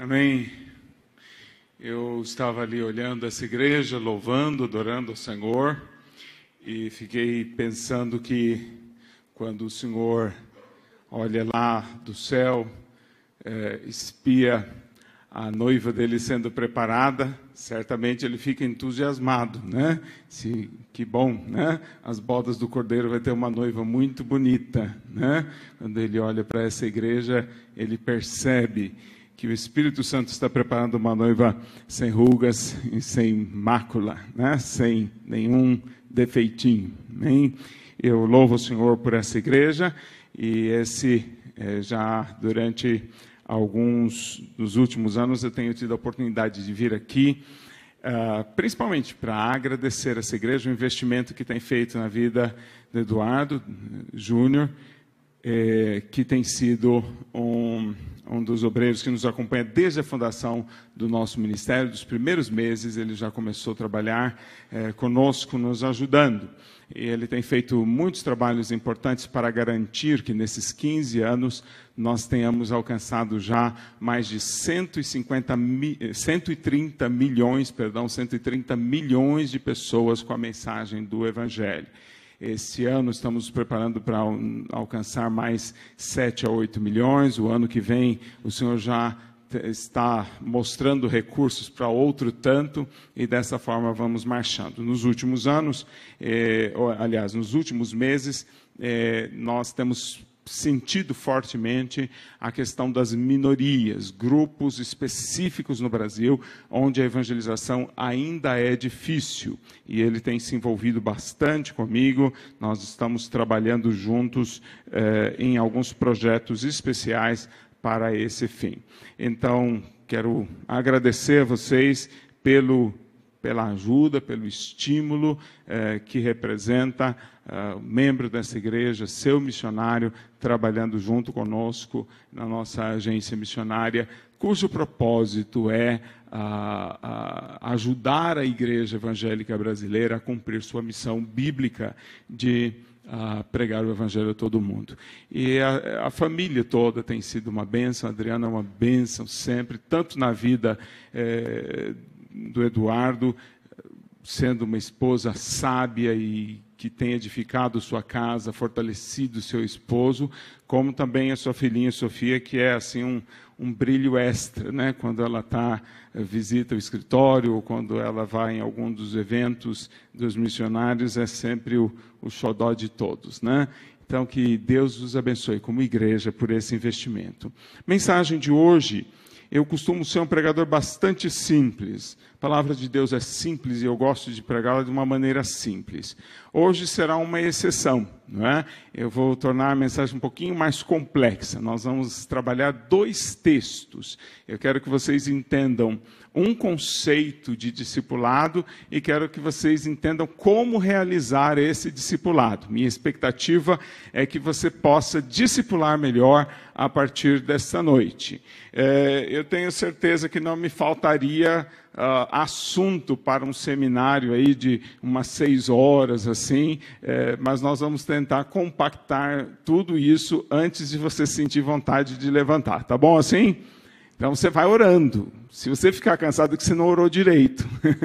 Amém. Eu estava ali olhando essa igreja, louvando, adorando o Senhor, e fiquei pensando que quando o Senhor olha lá do céu, é, espia a noiva dele sendo preparada, certamente ele fica entusiasmado, né? Se, que bom, né? As bodas do cordeiro vai ter uma noiva muito bonita, né? Quando ele olha para essa igreja, ele percebe que o Espírito Santo está preparando uma noiva sem rugas e sem mácula, né? sem nenhum defeitinho. Hein? Eu louvo o Senhor por essa igreja e esse é, já durante alguns dos últimos anos eu tenho tido a oportunidade de vir aqui, uh, principalmente para agradecer essa igreja o investimento que tem feito na vida do Eduardo eh, Júnior é, que tem sido um, um dos obreiros que nos acompanha desde a fundação do nosso ministério, dos primeiros meses, ele já começou a trabalhar é, conosco, nos ajudando. E ele tem feito muitos trabalhos importantes para garantir que nesses 15 anos nós tenhamos alcançado já mais de 150 mi, 130 milhões, perdão, 130 milhões de pessoas com a mensagem do Evangelho. Esse ano estamos nos preparando para alcançar mais 7 a 8 milhões. O ano que vem o senhor já está mostrando recursos para outro tanto e dessa forma vamos marchando. Nos últimos anos, eh, aliás, nos últimos meses, eh, nós temos sentido fortemente a questão das minorias, grupos específicos no Brasil onde a evangelização ainda é difícil. E ele tem se envolvido bastante comigo. Nós estamos trabalhando juntos eh, em alguns projetos especiais para esse fim. Então, quero agradecer a vocês pelo pela ajuda, pelo estímulo eh, que representa eh, membro dessa igreja, seu missionário, trabalhando junto conosco na nossa agência missionária, cujo propósito é a, a ajudar a igreja evangélica brasileira a cumprir sua missão bíblica de a pregar o evangelho a todo mundo. E a, a, família toda tem sido uma bênção, a Adriana é uma bênção sempre, tanto na vida eh, do Eduardo sendo uma esposa sábia e que tem edificado sua casa, fortalecido seu esposo, como também a sua filhinha Sofia, que é assim um, um brilho extra, né? Quando ela tá eh, visita o escritório, ou quando ela vai em algum dos eventos dos missionários, é sempre o, o xodó de todos, né? Então que Deus os abençoe como igreja por esse investimento. Mensagem de hoje eu costumo ser um pregador bastante simples. A palavra de Deus é simples e eu gosto de pregá-la de uma maneira simples. Hoje será uma exceção, não é? Eu vou tornar a mensagem um pouquinho mais complexa. Nós vamos trabalhar dois textos. Eu quero que vocês entendam um conceito de discipulado e quero que vocês entendam como realizar esse discipulado. Minha expectativa é que você possa discipular melhor a partir desta noite. É, eu tenho certeza que não me faltaria Uh, assunto para um seminário aí de umas seis horas assim, é, mas nós vamos tentar compactar tudo isso antes de você sentir vontade de levantar, tá bom assim? Então você vai orando. Se você ficar cansado, é que você não orou direito.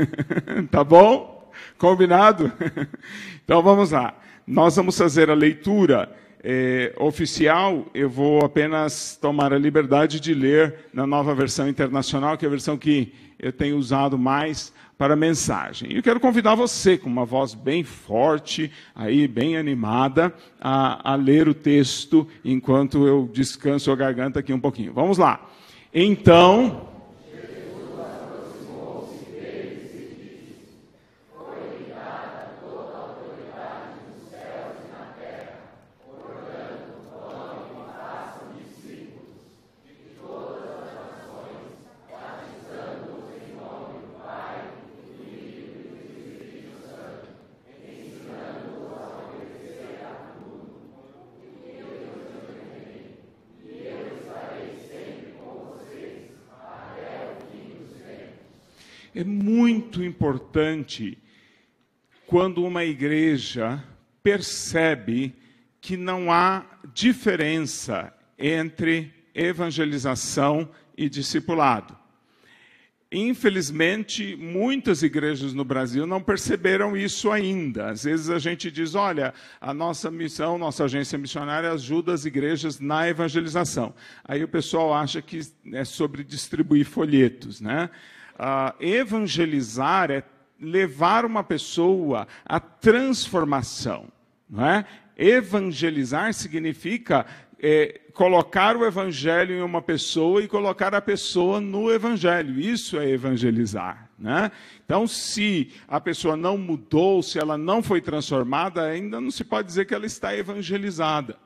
tá bom? Combinado? então vamos lá. Nós vamos fazer a leitura é, oficial. Eu vou apenas tomar a liberdade de ler na nova versão internacional, que é a versão que eu tenho usado mais para mensagem. E eu quero convidar você, com uma voz bem forte, aí bem animada, a, a ler o texto enquanto eu descanso a garganta aqui um pouquinho. Vamos lá. Então, É muito importante quando uma igreja percebe que não há diferença entre evangelização e discipulado. Infelizmente, muitas igrejas no Brasil não perceberam isso ainda. Às vezes a gente diz: olha, a nossa missão, nossa agência missionária ajuda as igrejas na evangelização. Aí o pessoal acha que é sobre distribuir folhetos, né? Uh, evangelizar é levar uma pessoa à transformação. Não é? Evangelizar significa é, colocar o evangelho em uma pessoa e colocar a pessoa no evangelho. Isso é evangelizar. Né? Então, se a pessoa não mudou, se ela não foi transformada, ainda não se pode dizer que ela está evangelizada.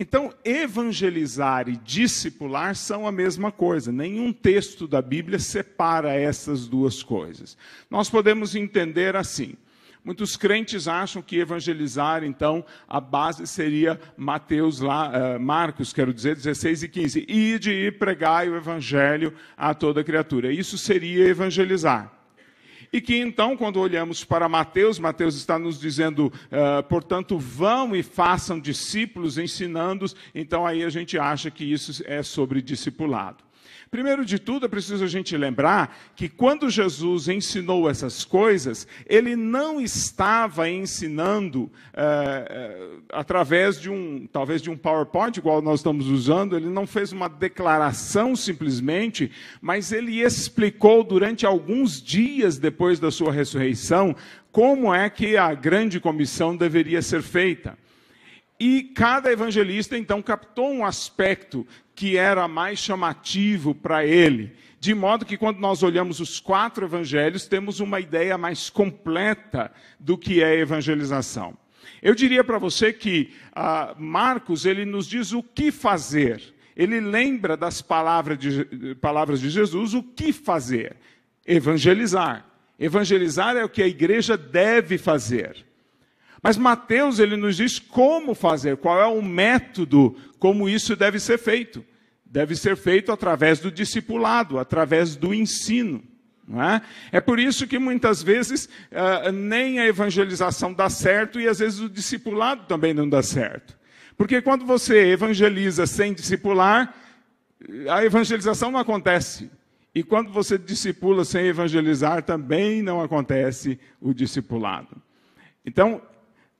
Então, evangelizar e discipular são a mesma coisa. Nenhum texto da Bíblia separa essas duas coisas. Nós podemos entender assim. Muitos crentes acham que evangelizar, então, a base seria Mateus lá, eh, Marcos, quero dizer, 16 e 15. Ide e pregai o evangelho a toda criatura. Isso seria evangelizar. E que então, quando olhamos para Mateus, Mateus está nos dizendo, uh, portanto, vão e façam discípulos, ensinando-os. Então, aí a gente acha que isso é sobre discipulado. Primeiro de tudo, é preciso a gente lembrar que quando Jesus ensinou essas coisas, ele não estava ensinando é, é, através de um, talvez de um PowerPoint, igual nós estamos usando, ele não fez uma declaração simplesmente, mas ele explicou durante alguns dias depois da sua ressurreição como é que a grande comissão deveria ser feita. E cada evangelista então captou um aspecto que era mais chamativo para ele, de modo que quando nós olhamos os quatro evangelhos, temos uma ideia mais completa do que é evangelização. Eu diria para você que ah, Marcos ele nos diz o que fazer. Ele lembra das palavras de, palavras de Jesus o que fazer: evangelizar. Evangelizar é o que a igreja deve fazer. Mas Mateus ele nos diz como fazer, qual é o método, como isso deve ser feito. Deve ser feito através do discipulado, através do ensino. É? é? por isso que muitas vezes uh, nem a evangelização dá certo e às vezes o discipulado também não dá certo. Porque quando você evangeliza sem discipular, a evangelização não acontece. E quando você discipula sem evangelizar, também não acontece o discipulado. Então,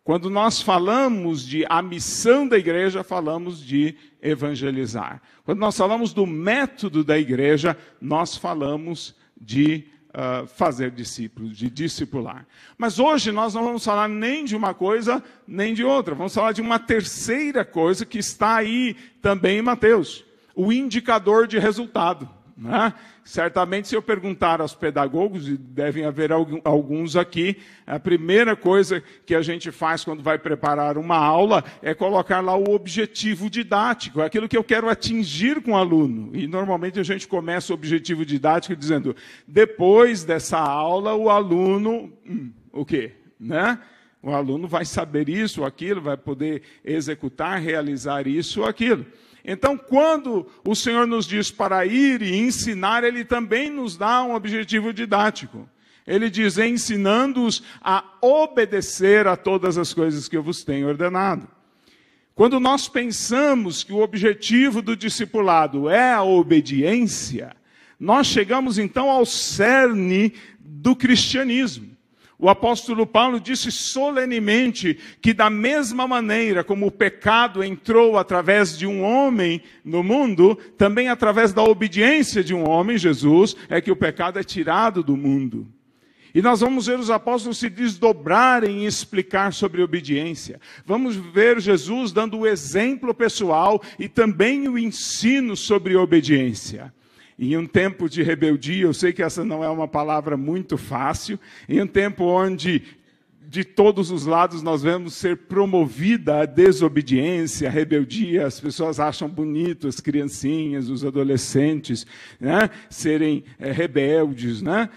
quando nós falamos de a missão da igreja, falamos de evangelizar. Quando nós falamos do método da igreja, nós falamos de uh, fazer discípulos, de discipular. Mas hoje nós não vamos falar nem de uma coisa, nem de outra. Vamos falar de uma terceira coisa que está aí também em Mateus: o indicador de resultado. Né? Certamente, se eu perguntar aos pedagogos, e devem haver alguns aqui, a primeira coisa que a gente faz quando vai preparar uma aula é colocar lá o objetivo didático, aquilo que eu quero atingir com o aluno. E normalmente a gente começa o objetivo didático dizendo: depois dessa aula, o aluno. Hum, o quê? Né? O aluno vai saber isso ou aquilo, vai poder executar, realizar isso ou aquilo. Então, quando o Senhor nos diz para ir e ensinar, ele também nos dá um objetivo didático. Ele diz: ensinando-os a obedecer a todas as coisas que eu vos tenho ordenado. Quando nós pensamos que o objetivo do discipulado é a obediência, nós chegamos então ao cerne do cristianismo. O apóstolo Paulo disse solenemente que, da mesma maneira como o pecado entrou através de um homem no mundo, também através da obediência de um homem, Jesus, é que o pecado é tirado do mundo. E nós vamos ver os apóstolos se desdobrarem e explicar sobre obediência. Vamos ver Jesus dando o exemplo pessoal e também o ensino sobre obediência. Em um tempo de rebeldia, eu sei que essa não é uma palavra muito fácil, em um tempo onde de todos os lados nós vemos ser promovida a desobediência, a rebeldia, as pessoas acham bonito as criancinhas, os adolescentes, né, serem é, rebeldes, né?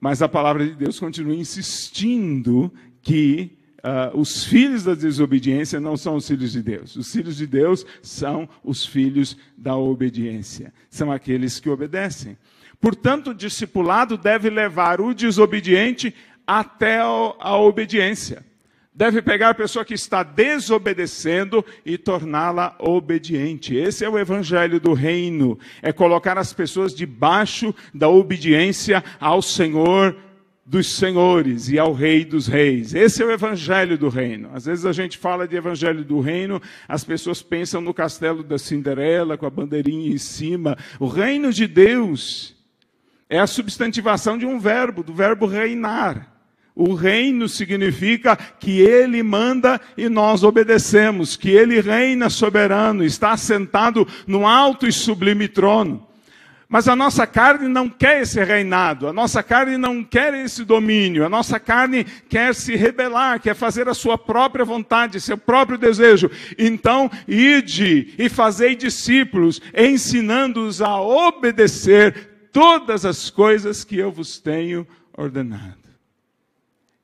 Mas a palavra de Deus continua insistindo que uh, os filhos da desobediência não são os filhos de Deus. Os filhos de Deus são os filhos da obediência. São aqueles que obedecem. Portanto, o discipulado deve levar o desobediente até a obediência. Deve pegar a pessoa que está desobedecendo e torná-la obediente. Esse é o evangelho do reino. É colocar as pessoas debaixo da obediência ao Senhor dos senhores e ao Rei dos Reis. Esse é o Evangelho do Reino. Às vezes a gente fala de Evangelho do Reino, as pessoas pensam no castelo da Cinderela com a bandeirinha em cima. O Reino de Deus é a substantivação de um verbo, do verbo reinar. O reino significa que ele manda e nós obedecemos, que ele reina soberano, está sentado no alto e sublime trono. Mas a nossa carne não quer esse reinado, a nossa carne não quer esse domínio, a nossa carne quer se rebelar, quer fazer a sua própria vontade, seu próprio desejo. Então, ide e fazei discípulos, ensinando-os a obedecer todas as coisas que eu vos tenho ordenado.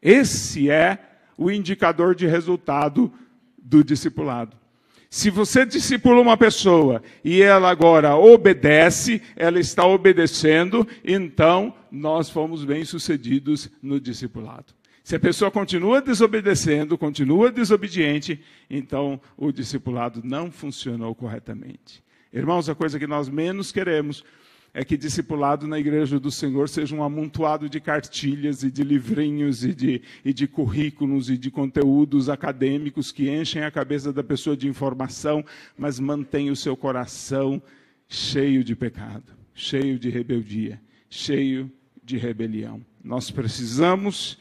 Esse é o indicador de resultado do discipulado. Se você discipula uma pessoa e ela agora obedece, ela está obedecendo, então nós fomos bem-sucedidos no discipulado. Se a pessoa continua desobedecendo, continua desobediente, então o discipulado não funcionou corretamente. Irmãos, a coisa que nós menos queremos é que discipulado na igreja do Senhor seja um amontoado de cartilhas e de livrinhos e de, e de currículos e de conteúdos acadêmicos que enchem a cabeça da pessoa de informação, mas mantém o seu coração cheio de pecado, cheio de rebeldia, cheio de rebelião. Nós precisamos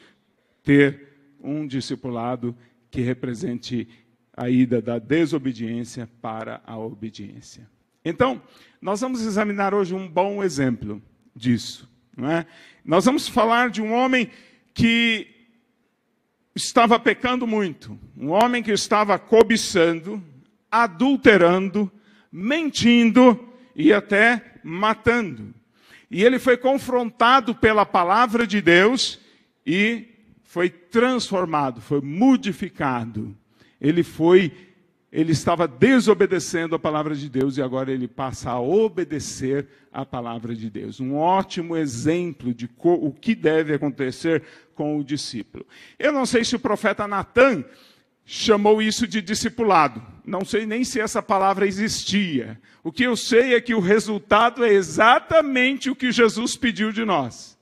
ter um discipulado que represente a ida da desobediência para a obediência. Então, nós vamos examinar hoje um bom exemplo disso. Não é? Nós vamos falar de um homem que estava pecando muito, um homem que estava cobiçando, adulterando, mentindo e até matando. E ele foi confrontado pela palavra de Deus e foi transformado, foi modificado. Ele foi ele estava desobedecendo a palavra de Deus e agora ele passa a obedecer a palavra de Deus. Um ótimo exemplo de o que deve acontecer com o discípulo. Eu não sei se o profeta Natan chamou isso de discipulado. Não sei nem se essa palavra existia. O que eu sei é que o resultado é exatamente o que Jesus pediu de nós.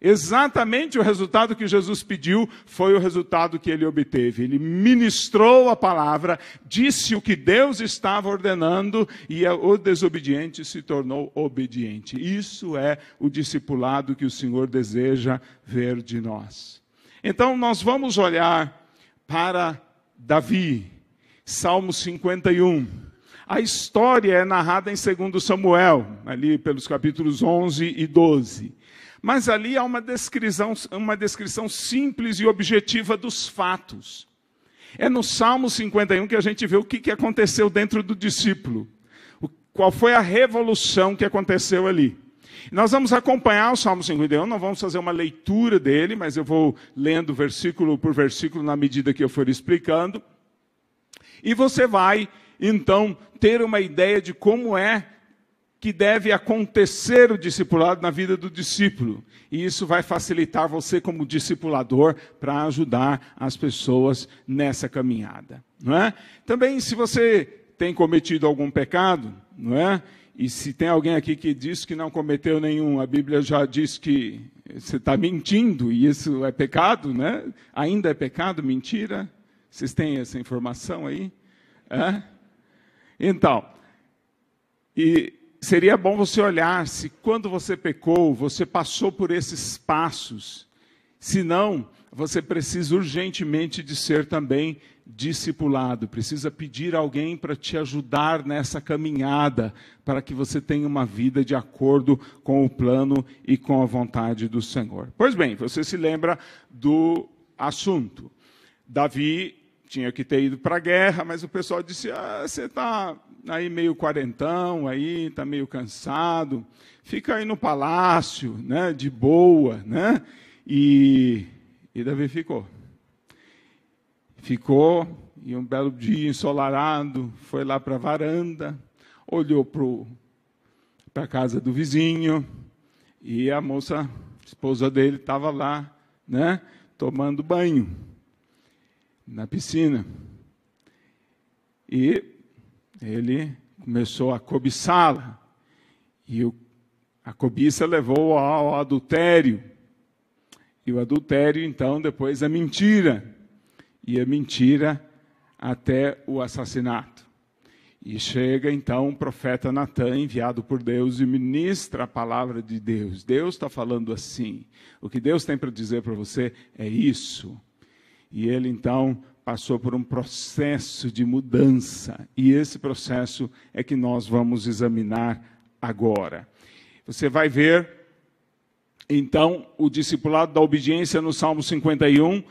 Exatamente o resultado que Jesus pediu foi o resultado que ele obteve. Ele ministrou a palavra, disse o que Deus estava ordenando e o desobediente se tornou obediente. Isso é o discipulado que o Senhor deseja ver de nós. Então, nós vamos olhar para Davi, Salmo 51. A história é narrada em 2 Samuel, ali pelos capítulos 11 e 12. Mas ali há uma descrição, uma descrição simples e objetiva dos fatos. É no Salmo 51 que a gente vê o que aconteceu dentro do discípulo. Qual foi a revolução que aconteceu ali. Nós vamos acompanhar o Salmo 51, não vamos fazer uma leitura dele, mas eu vou lendo versículo por versículo na medida que eu for explicando. E você vai, então, ter uma ideia de como é que deve acontecer o discipulado na vida do discípulo. E isso vai facilitar você como discipulador para ajudar as pessoas nessa caminhada, não é? Também se você tem cometido algum pecado, não é? E se tem alguém aqui que diz que não cometeu nenhum, a Bíblia já diz que você está mentindo e isso é pecado, né? Ainda é pecado, mentira? Vocês têm essa informação aí? É? Então, e Seria bom você olhar se quando você pecou, você passou por esses passos. Se não, você precisa urgentemente de ser também discipulado, precisa pedir alguém para te ajudar nessa caminhada, para que você tenha uma vida de acordo com o plano e com a vontade do Senhor. Pois bem, você se lembra do assunto. Davi tinha que ter ido para a guerra, mas o pessoal disse: ah, você está aí meio quarentão, aí está meio cansado, fica aí no palácio, né, de boa, né? E, e Davi ficou. Ficou, e um belo dia ensolarado, foi lá para a varanda, olhou para a casa do vizinho, e a moça, esposa dele, estava lá, né, tomando banho na piscina. E ele começou a cobiçá-la. E o, a cobiça levou ao adultério. E o adultério, então, depois a é mentira. E a é mentira até o assassinato. E chega então o profeta Natan, enviado por Deus, e ministra a palavra de Deus. Deus está falando assim. O que Deus tem para dizer para você é isso. E ele então passou por um processo de mudança. E esse processo é que nós vamos examinar agora. Você vai ver, então, o discipulado da obediência no Salmo 51,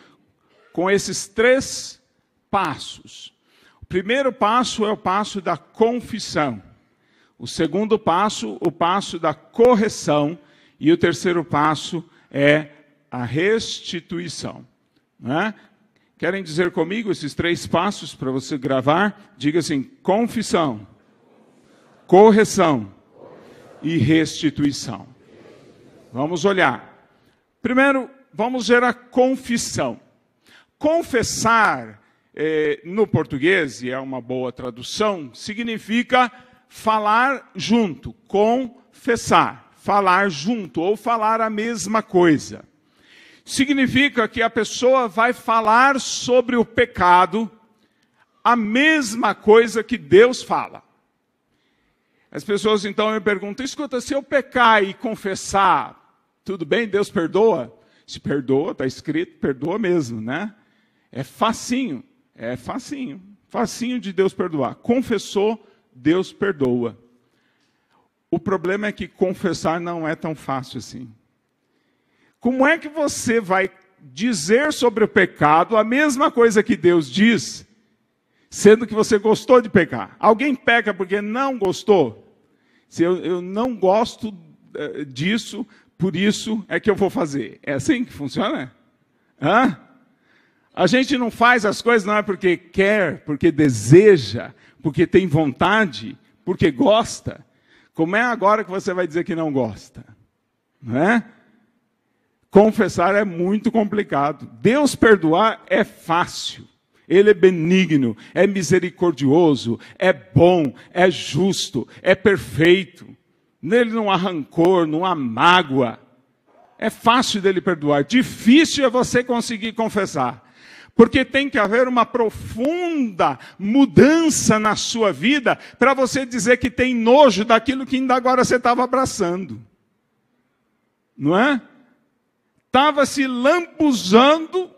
com esses três passos. O primeiro passo é o passo da confissão. O segundo passo, o passo da correção. E o terceiro passo é a restituição. Né? Querem dizer comigo esses três passos para você gravar? Diga assim: confissão, correção e restituição. Vamos olhar. Primeiro, vamos ver a confissão. Confessar, eh, no português, e é uma boa tradução, significa falar junto, confessar, falar junto ou falar a mesma coisa significa que a pessoa vai falar sobre o pecado a mesma coisa que Deus fala. As pessoas então me perguntam: escuta, se eu pecar e confessar, tudo bem? Deus perdoa? Se perdoa, está escrito, perdoa mesmo, né? É facinho, é facinho, facinho de Deus perdoar. Confessou, Deus perdoa. O problema é que confessar não é tão fácil assim. Como é que você vai dizer sobre o pecado a mesma coisa que Deus diz, sendo que você gostou de pecar? Alguém peca porque não gostou? Se eu, eu não gosto eh, disso, por isso é que eu vou fazer. É assim que funciona? Hã? A gente não faz as coisas não é porque quer, porque deseja, porque tem vontade, porque gosta. Como é agora que você vai dizer que não gosta? Não é? Confessar é muito complicado. Deus perdoar é fácil. Ele é benigno, é misericordioso, é bom, é justo, é perfeito. Nele não há rancor, não há mágoa. É fácil dele perdoar. Difícil é você conseguir confessar. Porque tem que haver uma profunda mudança na sua vida para você dizer que tem nojo daquilo que ainda agora você estava abraçando. Não é? estava se lambuzando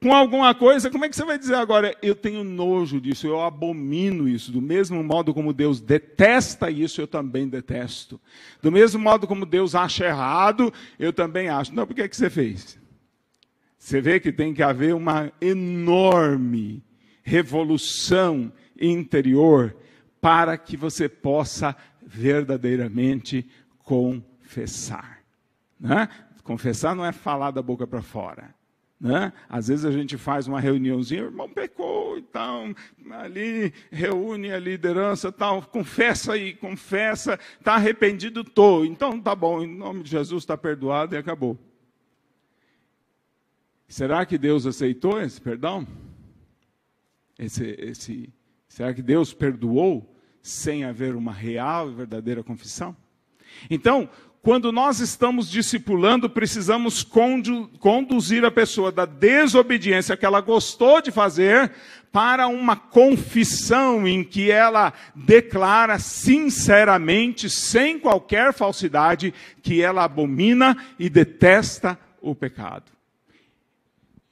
com alguma coisa, como é que você vai dizer agora, eu tenho nojo disso, eu abomino isso? Do mesmo modo como Deus detesta isso, eu também detesto. Do mesmo modo como Deus acha errado, eu também acho. Não, por que, é que você fez? Você vê que tem que haver uma enorme revolução interior para que você possa verdadeiramente confessar. Né? Confessar não é falar da boca para fora. Né? Às vezes a gente faz uma reuniãozinha, o irmão pecou e tal, ali reúne a liderança tal, confessa aí, confessa, está arrependido, estou. Então tá bom, em nome de Jesus está perdoado e acabou. Será que Deus aceitou esse perdão? Esse, esse, será que Deus perdoou sem haver uma real e verdadeira confissão? Então, quando nós estamos discipulando, precisamos conduzir a pessoa da desobediência que ela gostou de fazer para uma confissão em que ela declara sinceramente, sem qualquer falsidade, que ela abomina e detesta o pecado.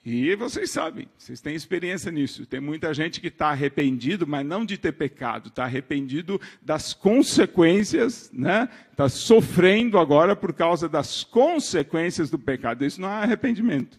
E vocês sabem, vocês têm experiência nisso. Tem muita gente que está arrependido, mas não de ter pecado, está arrependido das consequências, né? Está sofrendo agora por causa das consequências do pecado. Isso não é arrependimento,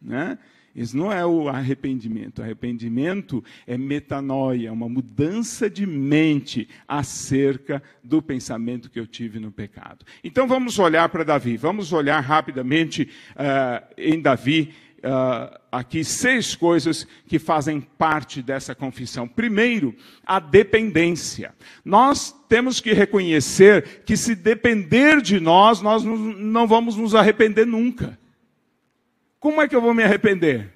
né? Isso não é o arrependimento. O arrependimento é metanoia, uma mudança de mente acerca do pensamento que eu tive no pecado. Então vamos olhar para Davi, vamos olhar rapidamente uh, em Davi uh, aqui seis coisas que fazem parte dessa confissão. Primeiro, a dependência. Nós temos que reconhecer que se depender de nós, nós não vamos nos arrepender nunca. Como é que eu vou me arrepender?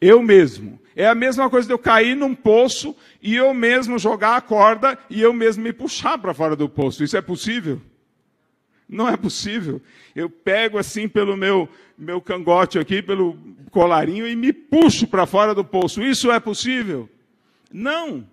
Eu mesmo. É a mesma coisa de eu cair num poço e eu mesmo jogar a corda e eu mesmo me puxar para fora do poço. Isso é possível? Não é possível. Eu pego assim pelo meu, meu cangote aqui, pelo colarinho e me puxo para fora do poço. Isso é possível? Não.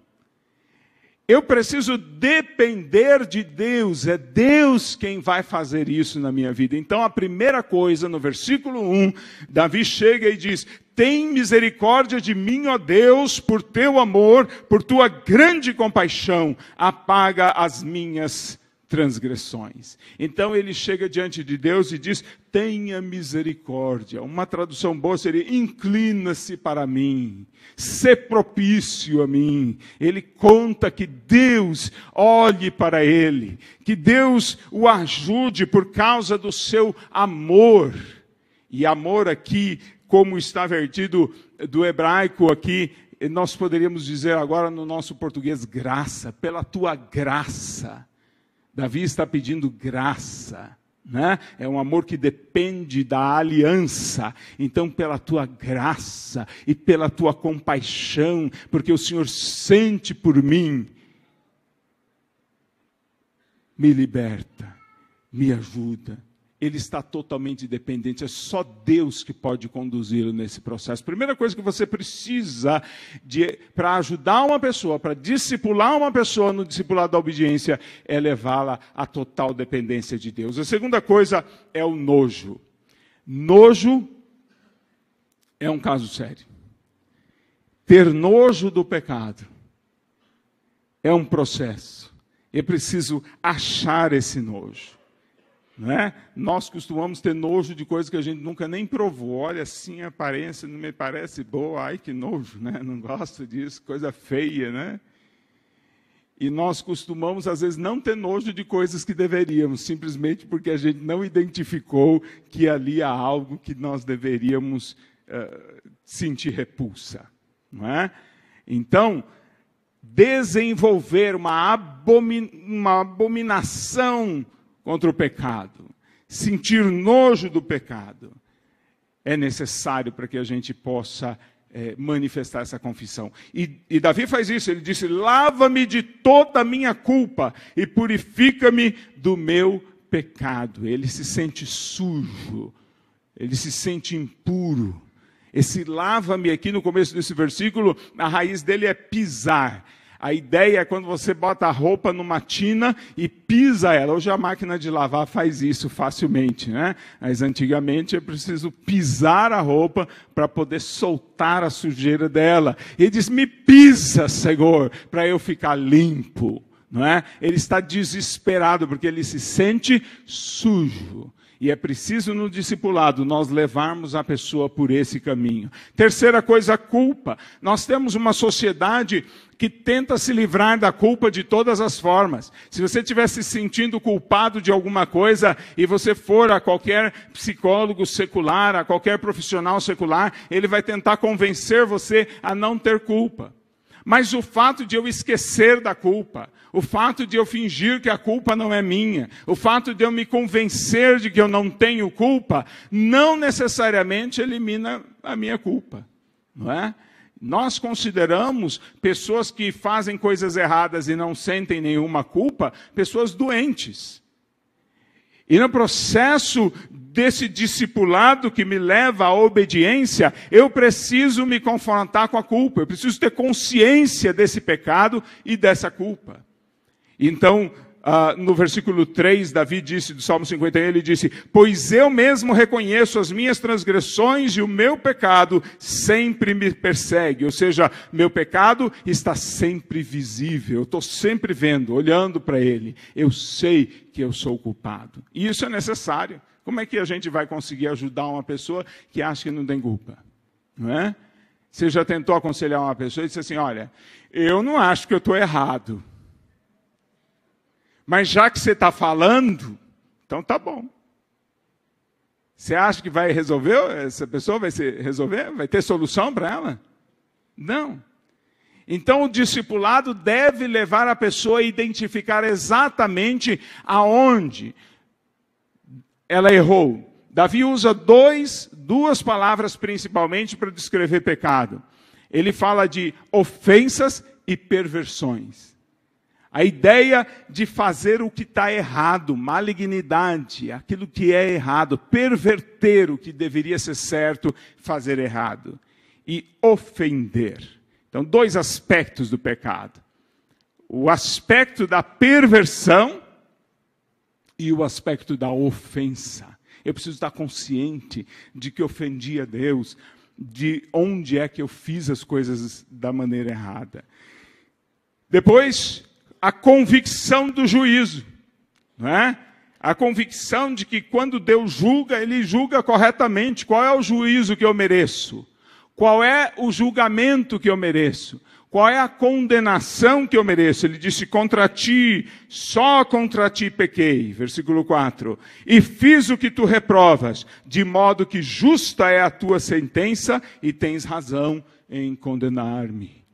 Eu preciso depender de Deus, é Deus quem vai fazer isso na minha vida. Então, a primeira coisa, no versículo 1, Davi chega e diz: Tem misericórdia de mim, ó Deus, por teu amor, por tua grande compaixão, apaga as minhas transgressões. Então ele chega diante de Deus e diz: Tenha misericórdia. Uma tradução boa seria: Inclina-se para mim, se propício a mim. Ele conta que Deus olhe para ele, que Deus o ajude por causa do seu amor. E amor aqui, como está vertido do hebraico aqui, nós poderíamos dizer agora no nosso português graça, pela tua graça Davi está pedindo graça. Né? É um amor que depende da aliança. Então, pela tua graça e pela tua compaixão, porque o Senhor sente por mim, me liberta, me ajuda ele está totalmente dependente. É só Deus que pode conduzi-lo nesse processo. Primeira coisa que você precisa para ajudar uma pessoa, para discipular uma pessoa no discipulado da obediência, é levá-la à total dependência de Deus. A segunda coisa é o nojo. Nojo é um caso sério. Ter nojo do pecado é um processo. É preciso achar esse nojo. Né? Nós costumamos ter nojo de coisas que a gente nunca nem provou. Olha, assim a aparência não me parece boa. Ai, que nojo, né? Não gosto disso, coisa feia, né? E nós costumamos, às vezes, não ter nojo de coisas que deveríamos, simplesmente porque a gente não identificou que ali há algo que nós deveríamos uh, sentir repulsa. Não é? Então, desenvolver uma, abomin uma abominação contra o pecado, sentir nojo do pecado, é necessário para que a gente possa é, manifestar essa confissão. E, e Davi faz isso, ele disse: Lava-me de toda a minha culpa e purifica-me do meu pecado. Ele se sente sujo, ele se sente impuro. Esse lava-me aqui no começo desse versículo, a raiz dele é pisar. A ideia é quando você bota a roupa numa tina e pisa ela. Hoje a máquina de lavar faz isso facilmente, né? Mas antigamente é preciso pisar a roupa para poder soltar a sujeira dela. Ele diz: Me pisa, Senhor, para eu ficar limpo. Não é? Ele está desesperado porque ele se sente sujo. E é preciso no discipulado nós levarmos a pessoa por esse caminho. Terceira coisa, culpa. Nós temos uma sociedade que tenta se livrar da culpa de todas as formas. Se você estiver se sentindo culpado de alguma coisa e você for a qualquer psicólogo secular, a qualquer profissional secular, ele vai tentar convencer você a não ter culpa. Mas o fato de eu esquecer da culpa, o fato de eu fingir que a culpa não é minha, o fato de eu me convencer de que eu não tenho culpa, não necessariamente elimina a minha culpa, não é? Nós consideramos pessoas que fazem coisas erradas e não sentem nenhuma culpa, pessoas doentes. E no processo desse discipulado que me leva à obediência, eu preciso me confrontar com a culpa, eu preciso ter consciência desse pecado e dessa culpa. Então, ah, no versículo 3, Davi disse, do Salmo 51, ele disse: Pois eu mesmo reconheço as minhas transgressões e o meu pecado sempre me persegue. Ou seja, meu pecado está sempre visível, eu estou sempre vendo, olhando para ele. Eu sei que eu sou culpado. E isso é necessário. Como é que a gente vai conseguir ajudar uma pessoa que acha que não tem culpa? Não é? Você já tentou aconselhar uma pessoa e disse assim: olha, eu não acho que eu estou errado. Mas já que você está falando, então tá bom. Você acha que vai resolver? Essa pessoa vai se resolver? Vai ter solução para ela? Não. Então, o discipulado deve levar a pessoa a identificar exatamente aonde ela errou. Davi usa dois, duas palavras principalmente para descrever pecado. Ele fala de ofensas e perversões. A ideia de fazer o que está errado, malignidade, aquilo que é errado, perverter o que deveria ser certo, fazer errado. E ofender. Então, dois aspectos do pecado: o aspecto da perversão e o aspecto da ofensa. Eu preciso estar consciente de que ofendi a Deus, de onde é que eu fiz as coisas da maneira errada. Depois, a convicção do juízo, não é? A convicção de que quando Deus julga, ele julga corretamente. Qual é o juízo que eu mereço? Qual é o julgamento que eu mereço? Qual é a condenação que eu mereço? Ele disse: Contra ti, só contra ti pequei. Versículo 4. E fiz o que tu reprovas, de modo que justa é a tua sentença e tens razão em condenar-me.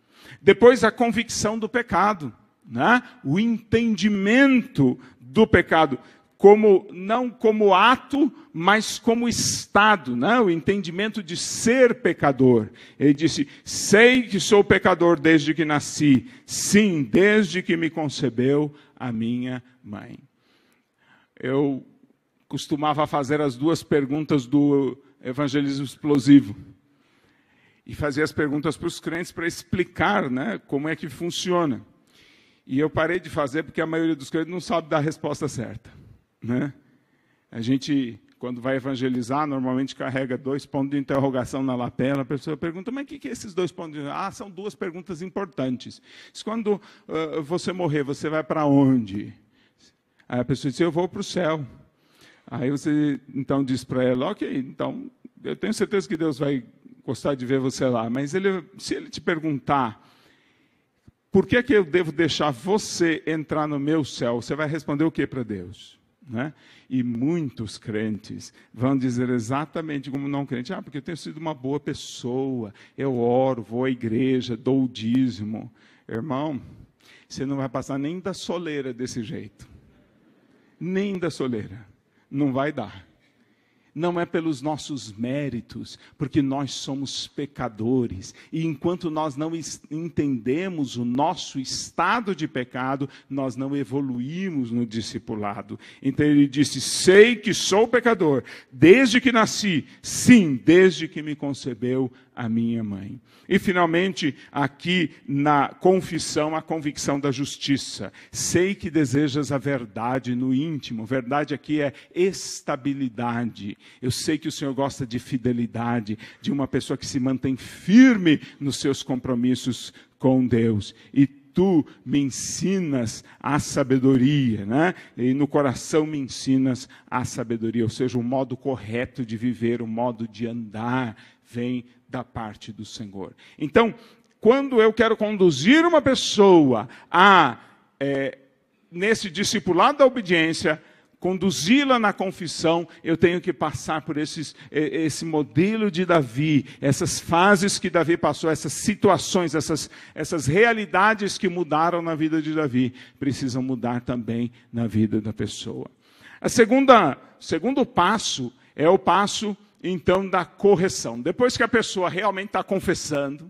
Depois a convicção do pecado, né? o entendimento do pecado como não como ato, mas como estado, né? o entendimento de ser pecador. Ele disse: "Sei que sou pecador desde que nasci, sim, desde que me concebeu a minha mãe". Eu costumava fazer as duas perguntas do evangelismo explosivo e fazia as perguntas para os crentes para explicar, né, como é que funciona. E eu parei de fazer porque a maioria dos crentes não sabe dar a resposta certa. Né? A gente, quando vai evangelizar, normalmente carrega dois pontos de interrogação na lapela. A pessoa pergunta, mas o que, que é esses dois pontos de Ah, são duas perguntas importantes. quando uh, você morrer, você vai para onde? Aí a pessoa diz, eu vou para o céu. Aí você, então, diz para ela, ok, então, eu tenho certeza que Deus vai gostar de ver você lá. Mas ele, se ele te perguntar, por que, que eu devo deixar você entrar no meu céu? Você vai responder o que para Deus? Né? E muitos crentes vão dizer exatamente como não crente: ah, porque eu tenho sido uma boa pessoa, eu oro, vou à igreja, dou o dízimo. Irmão, você não vai passar nem da soleira desse jeito, nem da soleira, não vai dar não é pelos nossos méritos, porque nós somos pecadores, e enquanto nós não entendemos o nosso estado de pecado, nós não evoluímos no discipulado. Então ele disse: Sei que sou pecador, desde que nasci, sim, desde que me concebeu a minha mãe. E finalmente, aqui na confissão, a convicção da justiça. Sei que desejas a verdade no íntimo. Verdade aqui é estabilidade. Eu sei que o Senhor gosta de fidelidade, de uma pessoa que se mantém firme nos seus compromissos com Deus. E tu me ensinas a sabedoria, né? E no coração me ensinas a sabedoria, ou seja, o modo correto de viver, o modo de andar vem da parte do Senhor. Então, quando eu quero conduzir uma pessoa a é, nesse discipulado da obediência, conduzi-la na confissão, eu tenho que passar por esses, eh, esse modelo de Davi, essas fases que Davi passou, essas situações, essas, essas realidades que mudaram na vida de Davi, precisam mudar também na vida da pessoa. A segunda, segundo passo é o passo então da correção. Depois que a pessoa realmente está confessando,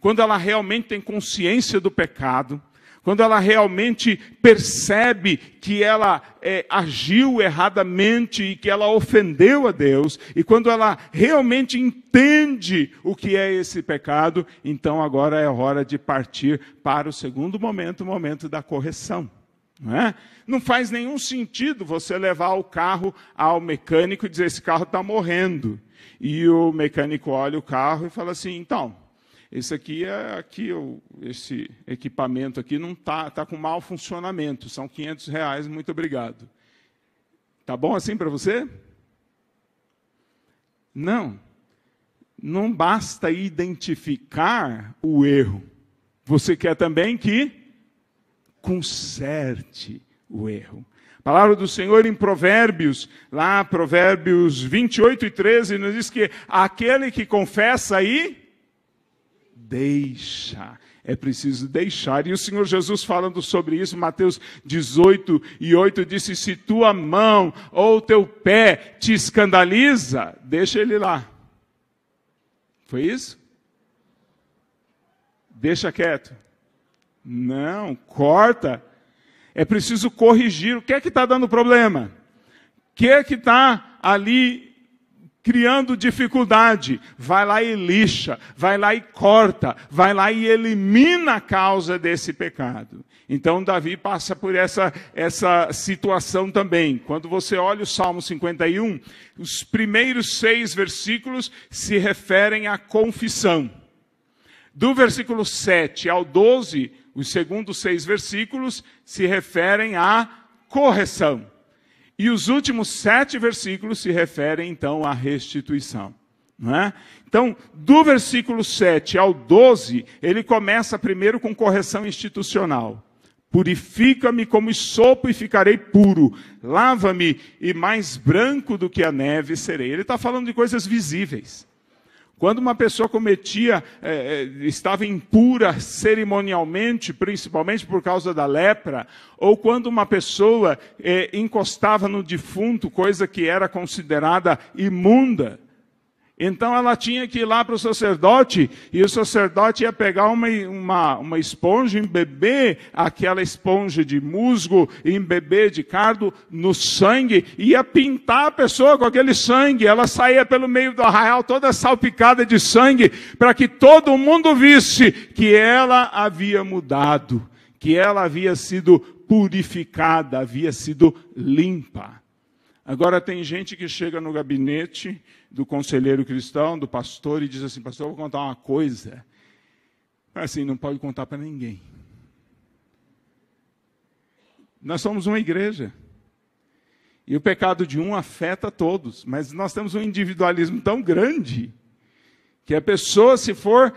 quando ela realmente tem consciência do pecado, quando ela realmente percebe que ela é, agiu erradamente e que ela ofendeu a Deus, e quando ela realmente entende o que é esse pecado, então agora é hora de partir para o segundo momento, o momento da correção. Não, é? não faz nenhum sentido você levar o carro ao mecânico e dizer esse carro está morrendo. E o mecânico olha o carro e fala assim: então, esse aqui é aqui, esse equipamento aqui não está tá com mau funcionamento. São 500 reais, muito obrigado. Tá bom assim para você? Não. Não basta identificar o erro. Você quer também que conserte o erro. A palavra do Senhor em Provérbios, lá Provérbios 28 e 13, nos diz que aquele que confessa e deixa. É preciso deixar. E o Senhor Jesus, falando sobre isso, Mateus 18 e 8, disse: Se tua mão ou teu pé te escandaliza, deixa ele lá. Foi isso? Deixa quieto. Não, corta. É preciso corrigir. O que é que está dando problema? O que é que está ali criando dificuldade, vai lá e lixa, vai lá e corta, vai lá e elimina a causa desse pecado. Então Davi passa por essa essa situação também. Quando você olha o Salmo 51, os primeiros seis versículos se referem à confissão. Do versículo 7 ao 12, os segundos seis versículos se referem à correção. E os últimos sete versículos se referem, então, à restituição. É? Então, do versículo 7 ao 12, ele começa primeiro com correção institucional. Purifica-me como sopo e ficarei puro. Lava-me e mais branco do que a neve serei. Ele está falando de coisas visíveis. Quando uma pessoa cometia, eh, estava impura cerimonialmente, principalmente por causa da lepra, ou quando uma pessoa eh, encostava no defunto, coisa que era considerada imunda, então ela tinha que ir lá para o sacerdote, e o sacerdote ia pegar uma, uma, uma esponja, embeber aquela esponja de musgo, embeber de cardo no sangue, ia pintar a pessoa com aquele sangue. Ela saía pelo meio do arraial toda salpicada de sangue, para que todo mundo visse que ela havia mudado, que ela havia sido purificada, havia sido limpa. Agora tem gente que chega no gabinete do conselheiro cristão, do pastor, e diz assim: Pastor, eu vou contar uma coisa. Assim, não pode contar para ninguém. Nós somos uma igreja. E o pecado de um afeta todos, mas nós temos um individualismo tão grande que a pessoa, se for,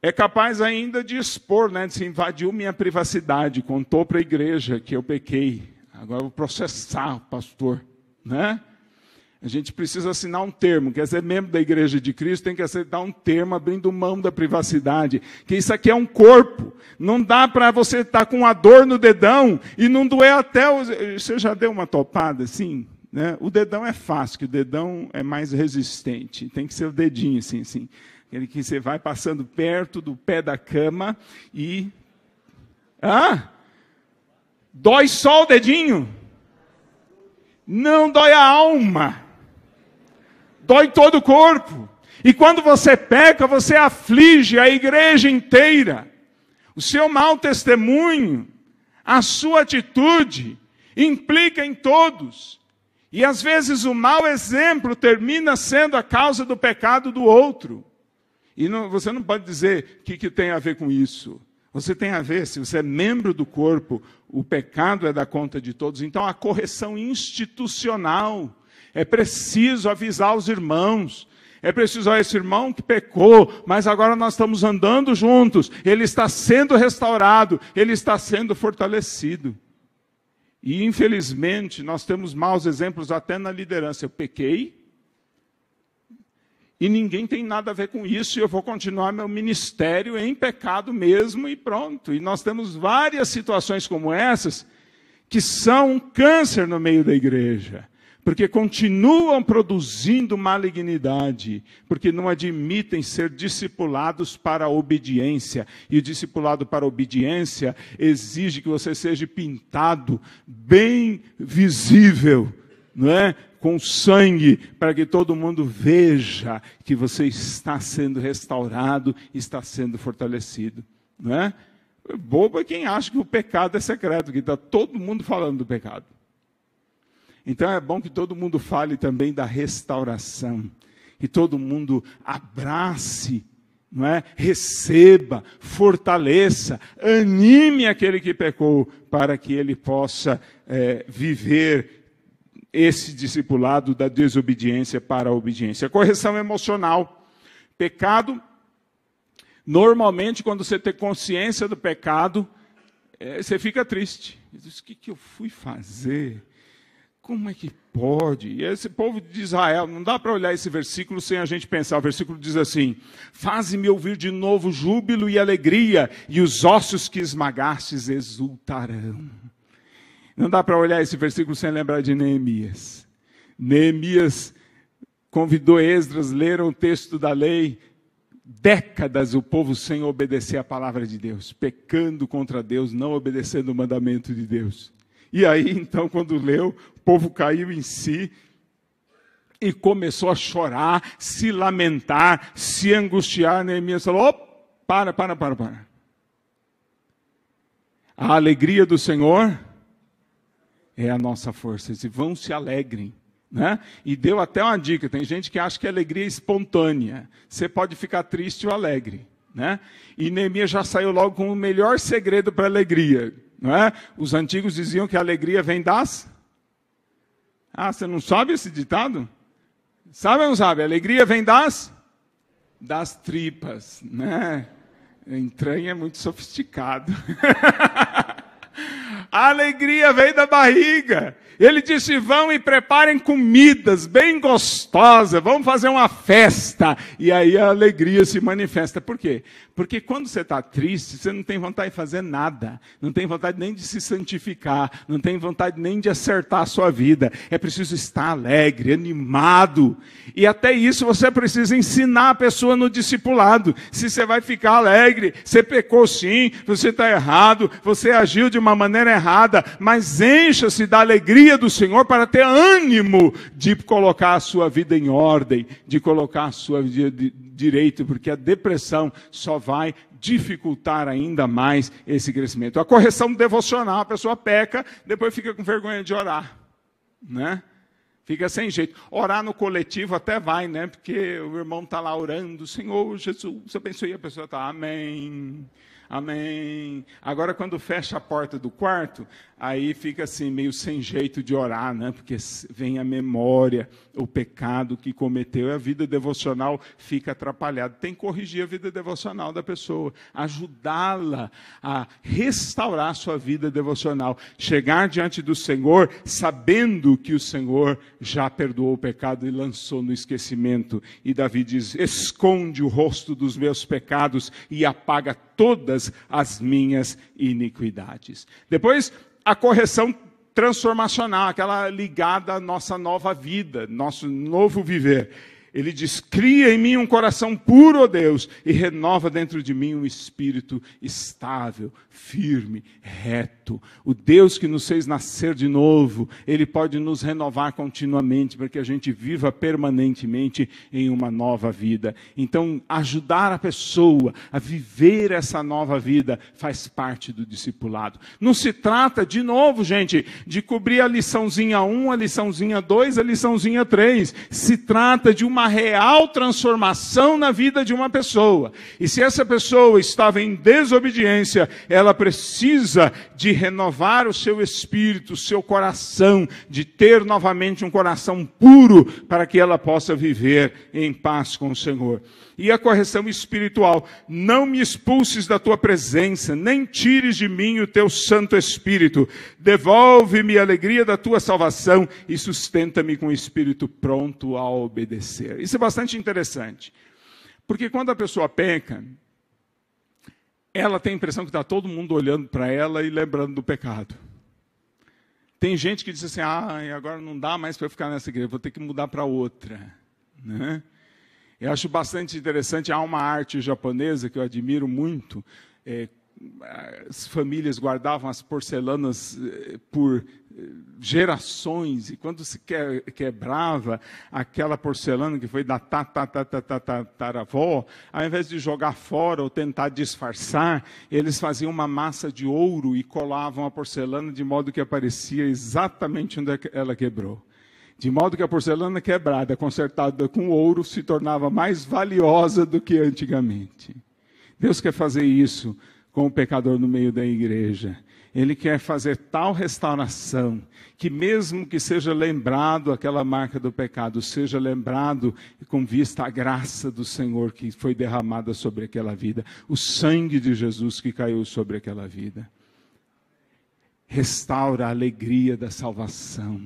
é capaz ainda de expor, né? Se invadiu minha privacidade, contou para a igreja que eu pequei. Agora eu vou processar o pastor, né? A gente precisa assinar um termo. Quer ser membro da Igreja de Cristo tem que aceitar um termo abrindo mão da privacidade. Que isso aqui é um corpo. Não dá para você estar tá com a dor no dedão e não doer até. O... Você já deu uma topada assim? Né? O dedão é fácil, que o dedão é mais resistente. Tem que ser o dedinho assim, assim. Aquele que você vai passando perto do pé da cama e. Ah! Dói só o dedinho? Não dói a alma dói todo o corpo. E quando você peca, você aflige a igreja inteira. O seu mau testemunho, a sua atitude, implica em todos. E às vezes o mau exemplo termina sendo a causa do pecado do outro. E não, você não pode dizer o que, que tem a ver com isso. Você tem a ver, se você é membro do corpo, o pecado é da conta de todos. Então a correção institucional é preciso avisar os irmãos. É preciso a esse irmão que pecou, mas agora nós estamos andando juntos. Ele está sendo restaurado, ele está sendo fortalecido. E infelizmente nós temos maus exemplos até na liderança. Eu pequei e ninguém tem nada a ver com isso, e eu vou continuar meu ministério em pecado mesmo e pronto. E nós temos várias situações como essas que são um câncer no meio da igreja porque continuam produzindo malignidade, porque não admitem ser discipulados para a obediência. E o discipulado para a obediência exige que você seja pintado bem visível, não é? Com sangue, para que todo mundo veja que você está sendo restaurado, está sendo fortalecido, não é? Bobo é quem acha que o pecado é secreto, que está todo mundo falando do pecado. Então é bom que todo mundo fale também da restauração, que todo mundo abrace, não é? Receba, fortaleça, anime aquele que pecou para que ele possa é, viver esse discipulado da desobediência para a obediência. Correção emocional. Pecado. Normalmente, quando você tem consciência do pecado, é, você fica triste. Diz, o que, que eu fui fazer? Como é que pode? E esse povo de Israel, não dá para olhar esse versículo sem a gente pensar. O versículo diz assim: Faze-me ouvir de novo júbilo e alegria, e os ossos que esmagastes exultarão. Não dá para olhar esse versículo sem lembrar de Neemias. Neemias convidou Esdras, leram o texto da lei, décadas o povo sem obedecer a palavra de Deus, pecando contra Deus, não obedecendo o mandamento de Deus. E aí, então, quando leu, o povo caiu em si e começou a chorar, se lamentar, se angustiar. Né? Neemias falou: oh, para, para, para, para. A alegria do Senhor é a nossa força. E vão se alegrem. Né? E deu até uma dica: tem gente que acha que a alegria é espontânea. Você pode ficar triste ou alegre. Né? E Neemias já saiu logo com o melhor segredo para a alegria. É? Os antigos diziam que a alegria vem das. Ah, você não sabe esse ditado? Sabe ou não sabe? A alegria vem das. das tripas. Né? Entranha é muito sofisticado. A alegria veio da barriga. Ele disse: vão e preparem comidas bem gostosas, vamos fazer uma festa. E aí a alegria se manifesta. Por quê? Porque quando você está triste, você não tem vontade de fazer nada, não tem vontade nem de se santificar, não tem vontade nem de acertar a sua vida. É preciso estar alegre, animado. E até isso você precisa ensinar a pessoa no discipulado. Se você vai ficar alegre, você pecou sim, você está errado, você agiu de uma maneira errada, mas encha-se da alegria do Senhor para ter ânimo de colocar a sua vida em ordem, de colocar a sua vida de direito, porque a depressão só vai dificultar ainda mais esse crescimento. A correção devocional, a pessoa peca, depois fica com vergonha de orar, né? Fica sem jeito. Orar no coletivo até vai, né? Porque o irmão está lá orando, Senhor Jesus, você abençoe, a pessoa está, amém amém. Agora, quando fecha a porta do quarto, aí fica assim, meio sem jeito de orar, né? Porque vem a memória, o pecado que cometeu, e a vida devocional fica atrapalhada. Tem que corrigir a vida devocional da pessoa, ajudá-la a restaurar a sua vida devocional. Chegar diante do Senhor sabendo que o Senhor já perdoou o pecado e lançou no esquecimento. E Davi diz: esconde o rosto dos meus pecados e apaga todas as minhas iniquidades. Depois, a correção transformacional, aquela ligada à nossa nova vida, nosso novo viver. Ele diz: Cria em mim um coração puro, ó oh Deus, e renova dentro de mim um espírito estável, firme, reto. O Deus que nos fez nascer de novo, ele pode nos renovar continuamente para que a gente viva permanentemente em uma nova vida. Então, ajudar a pessoa a viver essa nova vida faz parte do discipulado. Não se trata, de novo, gente, de cobrir a liçãozinha 1, a liçãozinha 2, a liçãozinha 3. Se trata de uma uma real transformação na vida de uma pessoa. E se essa pessoa estava em desobediência, ela precisa de renovar o seu espírito, o seu coração, de ter novamente um coração puro para que ela possa viver em paz com o Senhor e a correção espiritual. Não me expulses da tua presença, nem tires de mim o teu Santo Espírito. Devolve-me a alegria da tua salvação e sustenta-me com o espírito pronto a obedecer. Isso é bastante interessante. Porque quando a pessoa peca, ela tem a impressão que está todo mundo olhando para ela e lembrando do pecado. Tem gente que diz assim: ah, agora não dá mais para ficar nessa igreja, vou ter que mudar para outra. Né? Eu acho bastante interessante, há uma arte japonesa que eu admiro muito. É, as famílias guardavam as porcelanas é, por é, gerações, e quando se quebrava aquela porcelana que foi da tataravó, ao invés de jogar fora ou tentar disfarçar, eles faziam uma massa de ouro e colavam a porcelana de modo que aparecia exatamente onde é ela quebrou de modo que a porcelana quebrada, consertada com ouro, se tornava mais valiosa do que antigamente. Deus quer fazer isso com o pecador no meio da igreja. Ele quer fazer tal restauração que, mesmo que seja lembrado aquela marca do pecado, seja lembrado com vista à graça do Senhor que foi derramada sobre aquela vida, o sangue de Jesus que caiu sobre aquela vida. Restaura a alegria da salvação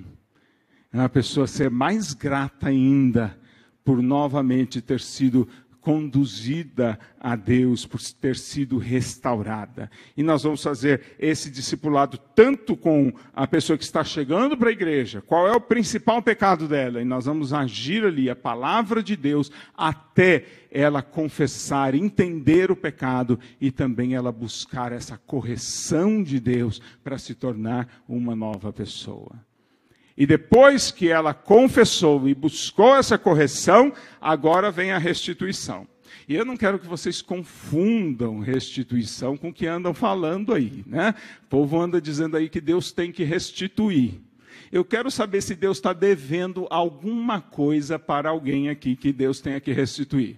é a pessoa ser mais grata ainda por novamente ter sido conduzida a Deus, por ter sido restaurada. E nós vamos fazer esse discipulado tanto com a pessoa que está chegando para a igreja, qual é o principal pecado dela, e nós vamos agir ali a palavra de Deus até ela confessar, entender o pecado e também ela buscar essa correção de Deus para se tornar uma nova pessoa. E depois que ela confessou e buscou essa correção, agora vem a restituição. E eu não quero que vocês confundam restituição com o que andam falando aí, né? O povo anda dizendo aí que Deus tem que restituir. Eu quero saber se Deus está devendo alguma coisa para alguém aqui que Deus tenha que restituir.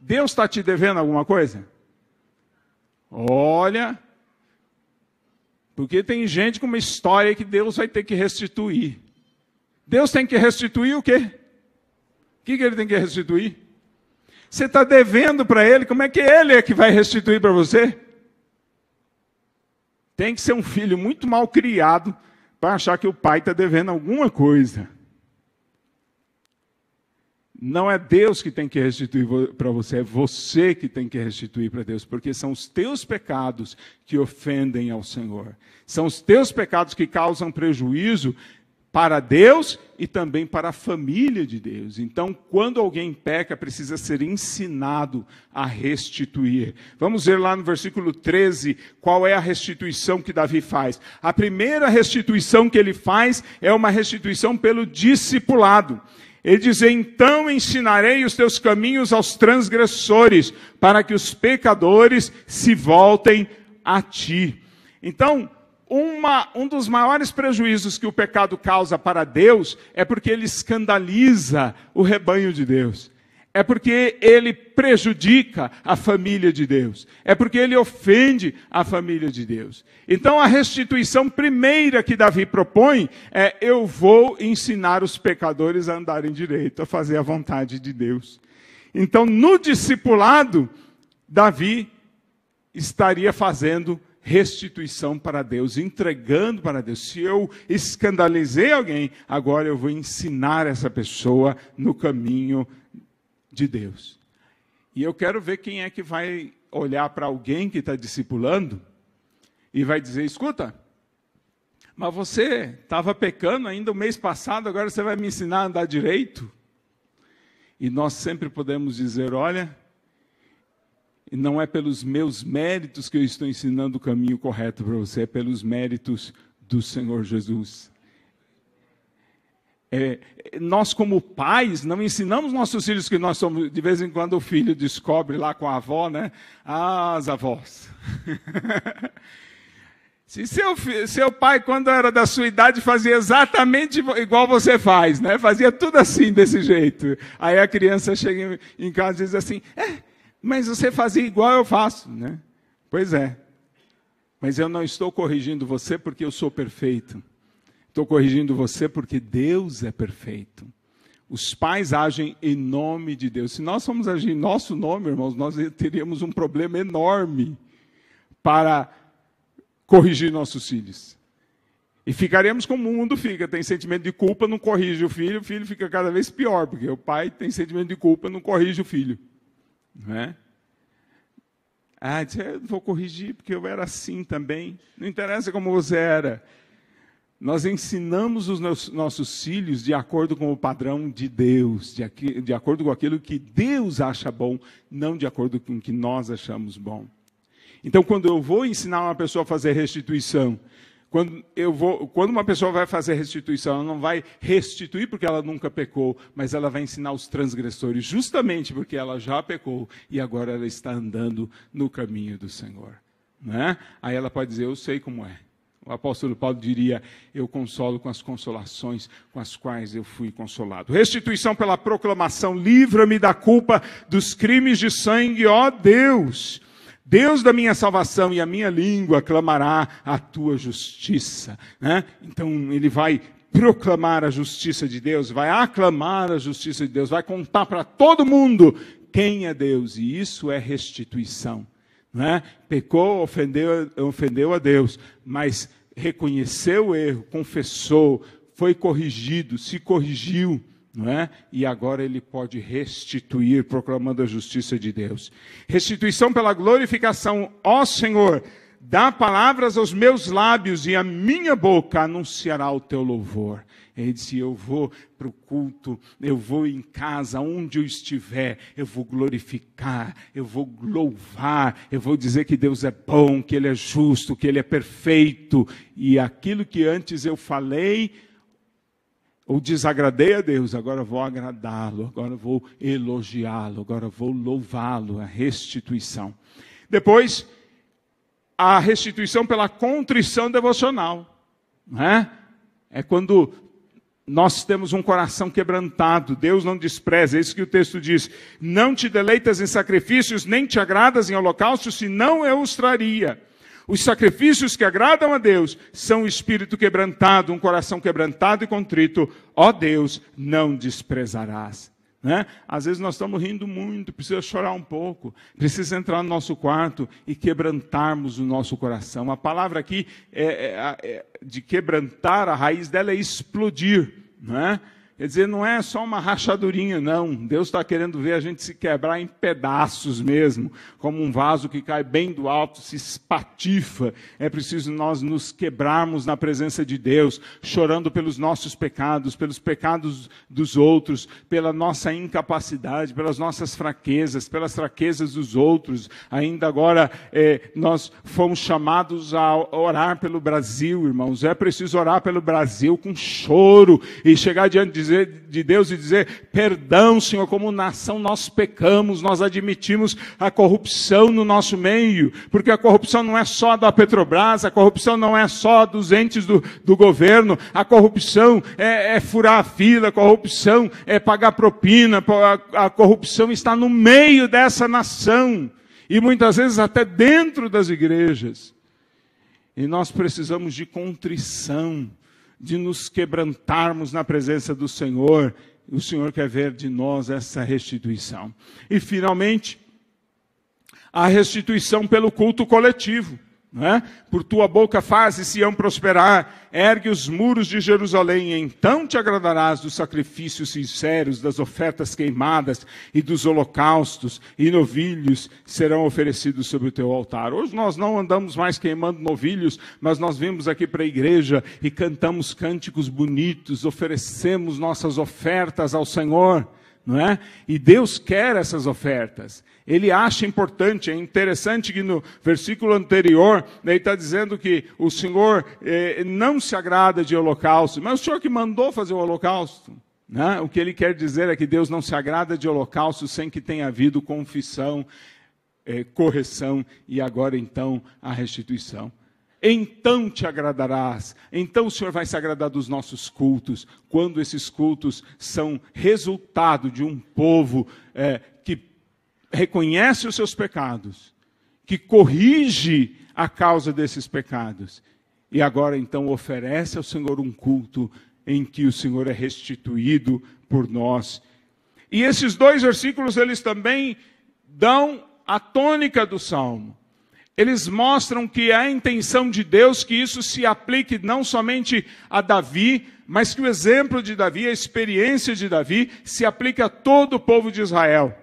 Deus está te devendo alguma coisa? Olha, porque tem gente com uma história que Deus vai ter que restituir. Deus tem que restituir o quê? O que, ele tem que restituir? Você está devendo para ele, como é que ele é que vai restituir para você? Tem que ser um filho muito mal criado para achar que o pai está devendo alguma coisa. Não é Deus que tem que restituir para você, é você que tem que restituir para Deus, porque são os teus pecados que ofendem ao Senhor. São os teus pecados que causam prejuízo para Deus e também para a família de Deus. Então, quando alguém peca, precisa ser ensinado a restituir. Vamos ver lá no versículo 13 qual é a restituição que Davi faz. A primeira restituição que ele faz é uma restituição pelo discipulado. Ele diz: Então ensinarei os teus caminhos aos transgressores, para que os pecadores se voltem a ti. Então, uma, um dos maiores prejuízos que o pecado causa para Deus é porque ele escandaliza o rebanho de Deus é porque ele prejudica a família de Deus, é porque ele ofende a família de Deus. Então, a restituição primeira que Davi propõe é: eu vou ensinar os pecadores a andarem direito, a fazer a vontade de Deus. Então, no discipulado, Davi estaria fazendo restituição para Deus, entregando para Deus. Se eu escandalizei alguém, agora eu vou ensinar essa pessoa no caminho de de Deus. E eu quero ver quem é que vai olhar para alguém que está discipulando e vai dizer: escuta, mas você estava pecando ainda o mês passado, agora você vai me ensinar a andar direito? E nós sempre podemos dizer: olha, não é pelos meus méritos que eu estou ensinando o caminho correto para você, é pelos méritos do Senhor Jesus. É, nós, como pais, não ensinamos nossos filhos que nós somos. De vez em quando o filho descobre lá com a avó, né? As avós. Se seu, seu pai, quando era da sua idade, fazia exatamente igual você faz, né? Fazia tudo assim, desse jeito. Aí a criança chega em casa e diz assim: É, mas você fazia igual eu faço, né? Pois é. Mas eu não estou corrigindo você porque eu sou perfeito. Estou corrigindo você porque Deus é perfeito. Os pais agem em nome de Deus. Se nós formos agir em nosso nome, irmãos, nós teríamos um problema enorme para corrigir nossos filhos. E ficaremos como o mundo fica, tem sentimento de culpa, não corrige o filho, o filho fica cada vez pior, porque o pai tem sentimento de culpa, não corrige o filho. Não é? Ah, é, eu vou corrigir porque eu era assim também. Não interessa como você era nós ensinamos os nossos filhos de acordo com o padrão de Deus, de, de acordo com aquilo que Deus acha bom, não de acordo com o que nós achamos bom. Então, quando eu vou ensinar uma pessoa a fazer restituição, quando, eu vou, quando uma pessoa vai fazer restituição, ela não vai restituir porque ela nunca pecou, mas ela vai ensinar os transgressores, justamente porque ela já pecou e agora ela está andando no caminho do Senhor. Né? Aí ela pode dizer: Eu sei como é, o apóstolo Paulo diria: Eu consolo com as consolações com as quais eu fui consolado. Restituição pela proclamação: Livra-me da culpa dos crimes de sangue, ó Deus. Deus da minha salvação e a minha língua clamará a tua justiça. Né? Então ele vai proclamar a justiça de Deus, vai aclamar a justiça de Deus, vai contar para todo mundo quem é Deus, e isso é restituição né? pecou, ofendeu, ofendeu a Deus, mas reconheceu o erro, confessou, foi corrigido, se corrigiu, é? E agora ele pode restituir, proclamando a justiça de Deus. Restituição pela glorificação, ó Senhor, dá palavras aos meus lábios e a minha boca anunciará o teu louvor. Ele disse: Eu vou para o culto, eu vou em casa, onde eu estiver, eu vou glorificar, eu vou louvar, eu vou dizer que Deus é bom, que Ele é justo, que Ele é perfeito. E aquilo que antes eu falei, ou desagradei a Deus, agora vou agradá-lo, agora vou elogiá-lo, agora vou louvá-lo, a restituição. Depois, a restituição pela contrição devocional. Né? É quando nós temos um coração quebrantado, Deus não despreza, é isso que o texto diz. Não te deleitas em sacrifícios, nem te agradas em holocaustos, senão eu os traria. Os sacrifícios que agradam a Deus são o espírito quebrantado, um coração quebrantado e contrito. Ó Deus, não desprezarás. Né? Às vezes nós estamos rindo muito, precisa chorar um pouco, precisa entrar no nosso quarto e quebrantarmos o nosso coração. A palavra aqui é, é, é, de quebrantar, a raiz dela é explodir né? Quer dizer, não é só uma rachadurinha, não. Deus está querendo ver a gente se quebrar em pedaços mesmo, como um vaso que cai bem do alto, se espatifa. É preciso nós nos quebrarmos na presença de Deus, chorando pelos nossos pecados, pelos pecados dos outros, pela nossa incapacidade, pelas nossas fraquezas, pelas fraquezas dos outros. Ainda agora, é, nós fomos chamados a orar pelo Brasil, irmãos. É preciso orar pelo Brasil com choro e chegar diante de dizer, de Deus e dizer: Perdão, Senhor, como nação nós pecamos, nós admitimos a corrupção no nosso meio, porque a corrupção não é só da Petrobras, a corrupção não é só dos entes do, do governo, a corrupção é, é furar a fila, a corrupção é pagar propina, a, a corrupção está no meio dessa nação e muitas vezes até dentro das igrejas. E nós precisamos de contrição de nos quebrantarmos na presença do Senhor. O Senhor quer ver de nós essa restituição. E, finalmente, a restituição pelo culto coletivo. É? Por tua boca fazes Sião prosperar, ergue os muros de Jerusalém, então te agradarás dos sacrifícios sinceros, das ofertas queimadas e dos holocaustos, e novilhos serão oferecidos sobre o teu altar. Hoje nós não andamos mais queimando novilhos, mas nós vimos aqui para a igreja e cantamos cânticos bonitos, oferecemos nossas ofertas ao Senhor, não é? E Deus quer essas ofertas. Ele acha importante, é interessante que no versículo anterior, né, ele está dizendo que o Senhor eh, não se agrada de holocausto, mas o Senhor que mandou fazer o holocausto. Né? O que ele quer dizer é que Deus não se agrada de holocausto sem que tenha havido confissão, eh, correção e agora então a restituição então te agradarás, então o Senhor vai se agradar dos nossos cultos, quando esses cultos são resultado de um povo é, que reconhece os seus pecados, que corrige a causa desses pecados, e agora então oferece ao Senhor um culto em que o Senhor é restituído por nós. E esses dois versículos, eles também dão a tônica do salmo. Eles mostram que é a intenção de Deus que isso se aplique não somente a Davi, mas que o exemplo de Davi, a experiência de Davi, se aplique a todo o povo de Israel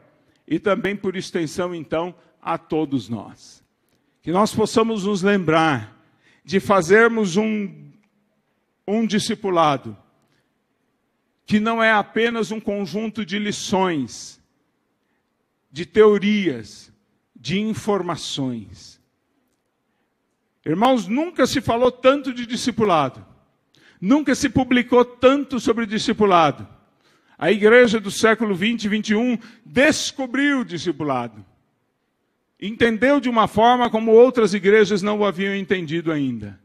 e também, por extensão, então, a todos nós. Que nós possamos nos lembrar de fazermos um, um discipulado que não é apenas um conjunto de lições, de teorias, de informações. Irmãos, nunca se falou tanto de discipulado, nunca se publicou tanto sobre discipulado. A igreja do século 20 e 21 descobriu o discipulado. Entendeu de uma forma como outras igrejas não o haviam entendido ainda.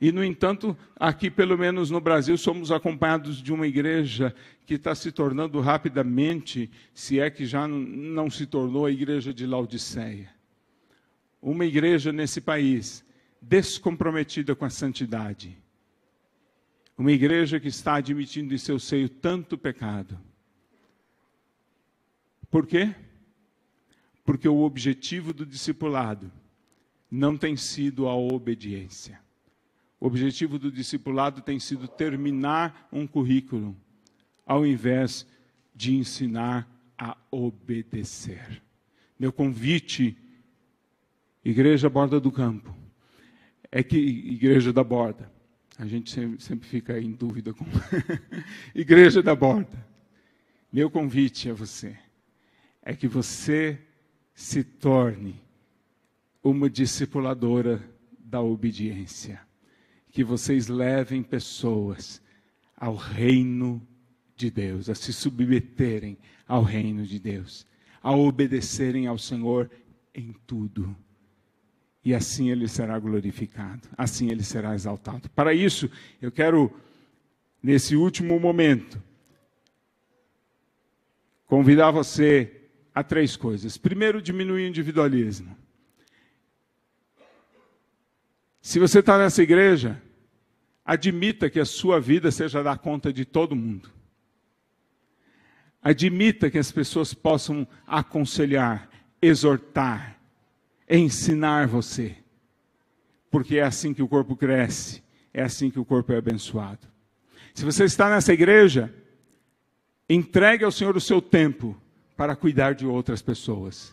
E, no entanto, aqui, pelo menos no Brasil, somos acompanhados de uma igreja que está se tornando rapidamente, se é que já não se tornou, a igreja de Laodiceia. Uma igreja nesse país descomprometida com a santidade, uma igreja que está admitindo em seu seio tanto pecado. Por quê? Porque o objetivo do discipulado não tem sido a obediência. O objetivo do discipulado tem sido terminar um currículo, ao invés de ensinar a obedecer. Meu convite, Igreja Borda do Campo, é que Igreja da Borda, a gente sempre fica em dúvida com Igreja da Borda. Meu convite a você é que você se torne uma discipuladora da obediência, que vocês levem pessoas ao reino de Deus, a se submeterem ao reino de Deus, a obedecerem ao Senhor em tudo e assim ele será glorificado, assim ele será exaltado. Para isso, eu quero, nesse último momento, convidar você a três coisas. Primeiro, diminuir o individualismo. Se você está nessa igreja, admita que a sua vida seja dar conta de todo mundo. Admita que as pessoas possam aconselhar, exortar, ensinar você. Porque é assim que o corpo cresce, é assim que o corpo é abençoado. Se você está nessa igreja, entregue ao Senhor o seu tempo para cuidar de outras pessoas,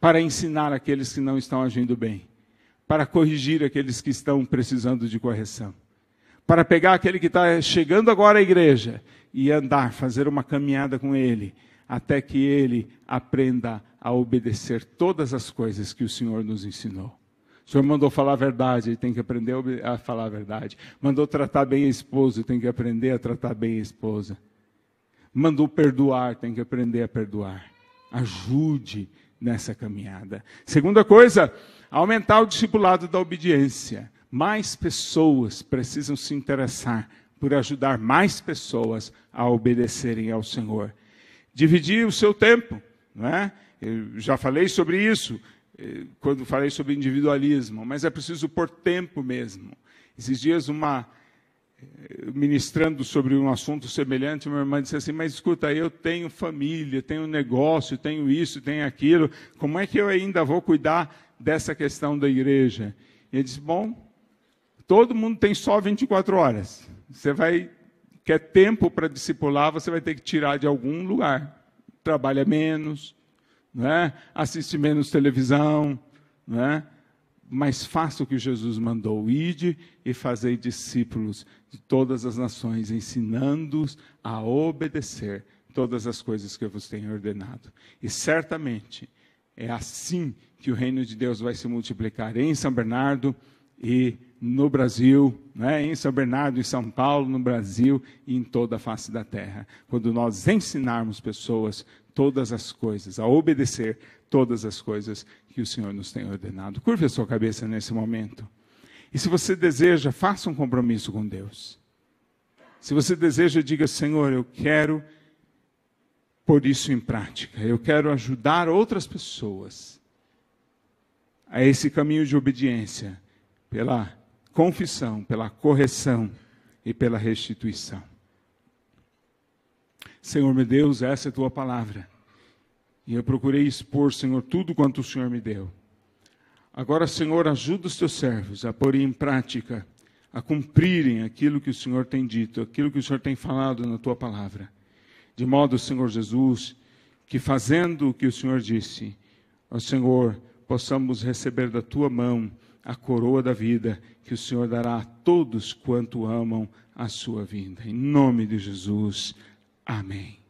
para ensinar aqueles que não estão agindo bem, para corrigir aqueles que estão precisando de correção, para pegar aquele que está chegando agora à igreja e andar, fazer uma caminhada com ele, até que ele aprenda a obedecer todas as coisas que o Senhor nos ensinou. O Senhor mandou falar a verdade, ele tem que aprender a falar a verdade. Mandou tratar bem a esposa, tem que aprender a tratar bem a esposa. Mandou perdoar, tem que aprender a perdoar. Ajude nessa caminhada. Segunda coisa, aumentar o discipulado da obediência. Mais pessoas precisam se interessar por ajudar mais pessoas a obedecerem ao Senhor dividir o seu tempo. Não é? Eu já falei sobre isso eh, quando falei sobre individualismo, mas é preciso pôr tempo mesmo. Esses dias, uma eh, ministrando sobre um assunto semelhante, uma irmã disse assim: Mas escuta, eu tenho família, tenho negócio, tenho isso, tenho aquilo, como é que eu ainda vou cuidar dessa questão da igreja? E ele disse: Bom, todo mundo tem só 24 horas. Você vai quer é tempo para discipular, você vai ter que tirar de algum lugar. Trabalha menos, né? assiste menos televisão, né? mas faça o que Jesus mandou: ide e fazei discípulos de todas as nações, ensinando-os a obedecer todas as coisas que eu vos tenho ordenado. E certamente é assim que o reino de Deus vai se multiplicar em São Bernardo e no Brasil, né, em São Bernardo, em São Paulo, no Brasil e em toda a face da terra. Quando nós ensinarmos pessoas todas as coisas, a obedecer todas as coisas que o Senhor nos tem ordenado. Curve a sua cabeça nesse momento. E se você deseja, faça um compromisso com Deus. Se você deseja, diga: Senhor, eu quero pôr isso em prática. Eu quero ajudar outras pessoas a esse caminho de obediência pela confissão, pela correção e pela restituição. Senhor meu Deus, essa é a tua palavra. E eu procurei expor, Senhor, tudo quanto o Senhor me deu. Agora, Senhor, ajuda os teus servos a pôr em prática, a cumprirem aquilo que o Senhor tem dito, aquilo que o Senhor tem falado na tua palavra. De modo, Senhor Jesus, que fazendo o que o Senhor disse, ó Senhor, possamos receber da tua mão a coroa da vida que o Senhor dará a todos quanto amam a sua vinda. Em nome de Jesus. Amém.